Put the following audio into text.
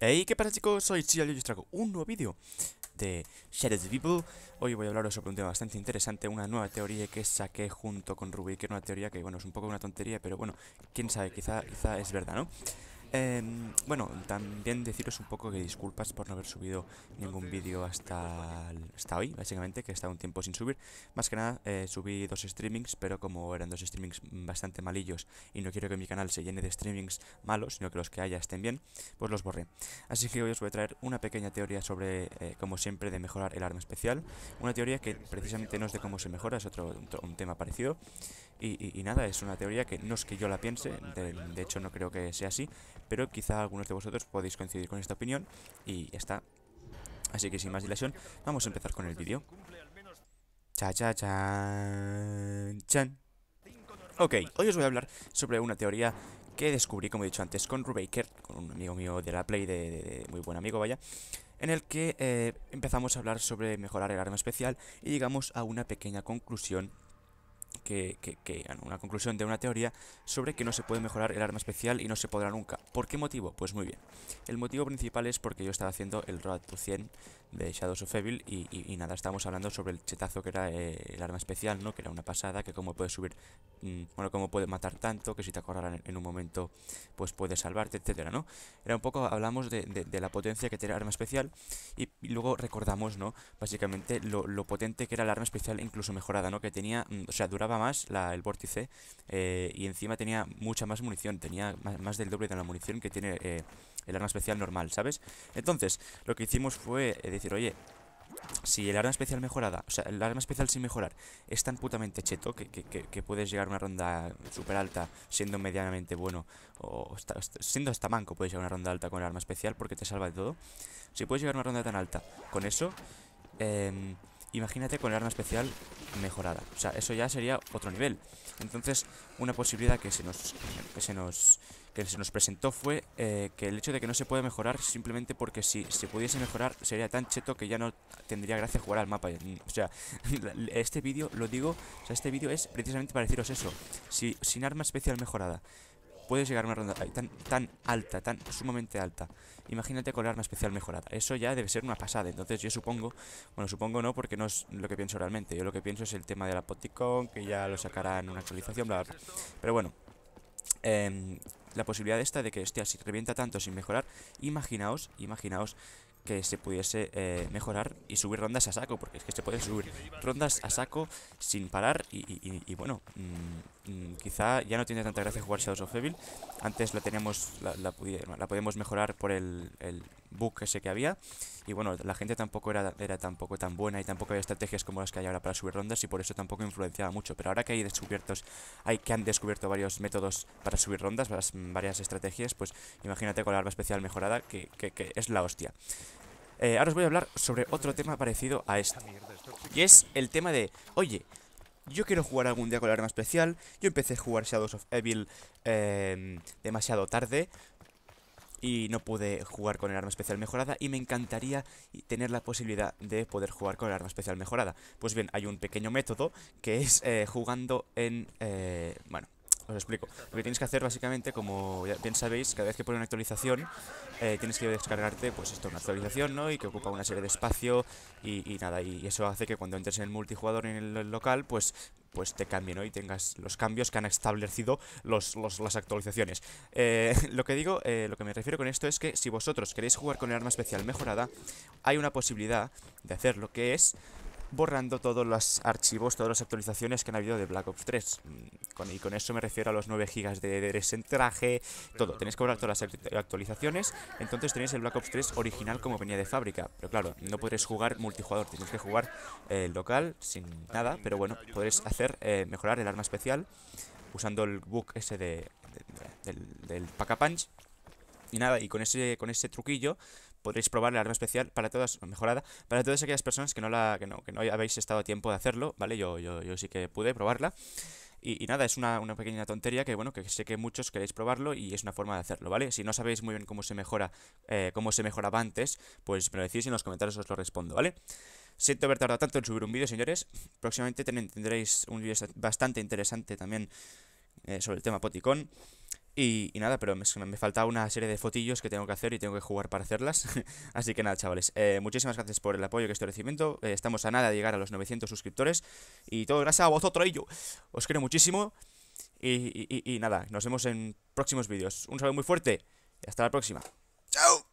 Hey, ¿qué pasa chicos? Soy ChiaLio y os traigo un nuevo vídeo de the People Hoy voy a hablaros sobre un tema bastante interesante, una nueva teoría que saqué junto con Rubik Que una teoría que, bueno, es un poco una tontería, pero bueno, quién sabe, quizá, quizá es verdad, ¿no? Em, bueno, también deciros un poco que disculpas por no haber subido ningún vídeo hasta, hasta hoy, básicamente, que he estado un tiempo sin subir. Más que nada, eh, subí dos streamings, pero como eran dos streamings bastante malillos y no quiero que mi canal se llene de streamings malos, sino que los que haya estén bien, pues los borré. Así que hoy os voy a traer una pequeña teoría sobre, eh, como siempre, de mejorar el arma especial. Una teoría que precisamente no es de cómo se mejora, es otro, un tema parecido. Y, nada, es una teoría que no es que yo la piense, de hecho no creo que sea así, pero quizá algunos de vosotros podéis coincidir con esta opinión y ya está. Así que sin más dilación, vamos a empezar con el vídeo. Cha cha chan chan. Ok, hoy os voy a hablar sobre una teoría que descubrí, como he dicho antes, con Rubaker, con un amigo mío de la Play, de, muy buen amigo, vaya, en el que eh, empezamos a hablar sobre mejorar el arma especial y llegamos a una pequeña conclusión que, una conclusión de una teoría sobre que no se puede mejorar el arma especial y no se podrá nunca. ¿Por qué motivo? Pues muy bien. El motivo principal es porque yo estaba haciendo el Road to 100 de Shadows of Evil y, nada, estábamos hablando sobre el chetazo que era eh, el arma especial, ¿no? Que era una pasada, que cómo puede subir, mm, bueno, cómo puede matar tanto, que si te acordarán en, un momento, pues puede salvarte, etcétera, ¿no? Era un poco, hablamos de, la potencia que tiene el arma especial y, luego recordamos, ¿no? Básicamente lo, potente que era el arma especial incluso mejorada, ¿no? Que tenía, mm, o sea, duraba más el vórtice eh, y encima tenía mucha más munición, tenía más, del doble de la munición que tiene eh, el arma especial normal, ¿sabes? Entonces, lo que hicimos fue eh, decir, oye, si el arma especial mejorada, o sea, el arma especial sin mejorar es tan putamente cheto que, puedes llegar a una ronda súper alta siendo medianamente bueno o siendo hasta manco puedes llegar a una ronda alta con el arma especial porque te salva de todo. Si puedes llegar a una ronda tan alta con eso, eh, Imagínate con el arma especial mejorada. O sea, eso ya sería otro nivel. Entonces, una posibilidad que se nos, se nos, se nos presentó fue eh, que el hecho de que no se puede mejorar simplemente porque si se pudiese mejorar sería tan cheto que ya no tendría gracia jugar al mapa. O sea, este vídeo, lo digo, o sea, este vídeo es precisamente para deciros eso. Si sin arma especial mejorada puede llegar a una ronda tan, tan alta, tan sumamente alta. Imagínate con el arma especial mejorada. Eso ya debe ser una pasada. Entonces yo supongo, bueno, supongo no porque no es lo que pienso realmente. Yo lo que pienso es el tema del apoticón, que ya lo sacarán en una actualización, bla, bla. Pero bueno, em, la posibilidad esta de que, hostia, si revienta tanto sin mejorar, imaginaos, imaginaos que se pudiese eh, mejorar y subir rondas a saco, porque es que se puede subir rondas a saco sin parar y, bueno, mm, mm, quizá ya no tiene tanta gracia jugar Shadows of Evil, antes la teníamos, la, la, la podíamos mejorar por el bug ese que había. Y bueno, la gente tampoco era, era tampoco tan buena y tampoco había estrategias como las que hay ahora para subir rondas y por eso tampoco influenciaba mucho. Pero ahora que hay descubiertos, hay que han descubierto varios métodos para subir rondas, varias, estrategias, pues imagínate con la arma especial mejorada, que, que, es la hostia. Eh, ahora os voy a hablar sobre otro tema parecido a este. Y es el tema de, oye, yo quiero jugar algún día con la arma especial. Yo empecé a jugar Shadows of Evil eh, demasiado tarde y no pude jugar con el arma especial mejorada y me encantaría tener la posibilidad de poder jugar con el arma especial mejorada. Pues bien, hay un pequeño método que es eh, jugando en... Eh, bueno, os explico. Lo que tienes que hacer básicamente, como bien sabéis, cada vez que pone una actualización, eh, tienes que descargarte, pues esto, una actualización, ¿no? Y que ocupa una serie de espacio y, nada, y eso hace que cuando entres en el multijugador en el local, pues pues te cambien, ¿no? Y tengas los cambios que han establecido las actualizaciones. Eh, lo que digo, eh, lo que me refiero con esto es que si vosotros queréis jugar con el arma especial mejorada, hay una posibilidad de hacerlo, que es borrando todos los archivos, todas las actualizaciones que han habido de Black Ops 3 y con eso me refiero a los 9 GB de desentraje, todo. Tenéis que borrar todas las actualizaciones. Entonces tenéis el Black Ops 3 original como venía de fábrica. Pero claro, no podréis jugar multijugador, tenéis que jugar el eh, local sin nada. Pero bueno, podréis hacer eh, mejorar el arma especial usando el book ese de, del, Pack-a-Punch. Y nada, y con ese, con ese truquillo podréis probar el arma especial para todas, mejorada, para todas aquellas personas que no la, que no, que no habéis estado a tiempo de hacerlo, ¿vale? Yo, yo, yo sí que pude probarla. Y, nada, es una, pequeña tontería que, bueno, que sé que muchos queréis probarlo y es una forma de hacerlo, ¿vale? Si no sabéis muy bien cómo se mejora, eh, cómo se mejoraba antes, pues me lo decís y en los comentarios os lo respondo, ¿vale? Siento haber tardado tanto en subir un vídeo, señores. Próximamente tendréis un vídeo bastante interesante también eh, sobre el tema Poticón. Y, nada, pero me, me, falta una serie de fotillos que tengo que hacer y tengo que jugar para hacerlas. Así que nada, chavales, eh, muchísimas gracias por el apoyo que estoy recibiendo. Eh, estamos a nada de llegar a los 900 suscriptores. Y todo gracias a vosotros y yo. Os quiero muchísimo. Y, y nada, nos vemos en próximos vídeos. Un saludo muy fuerte y hasta la próxima. ¡Chao!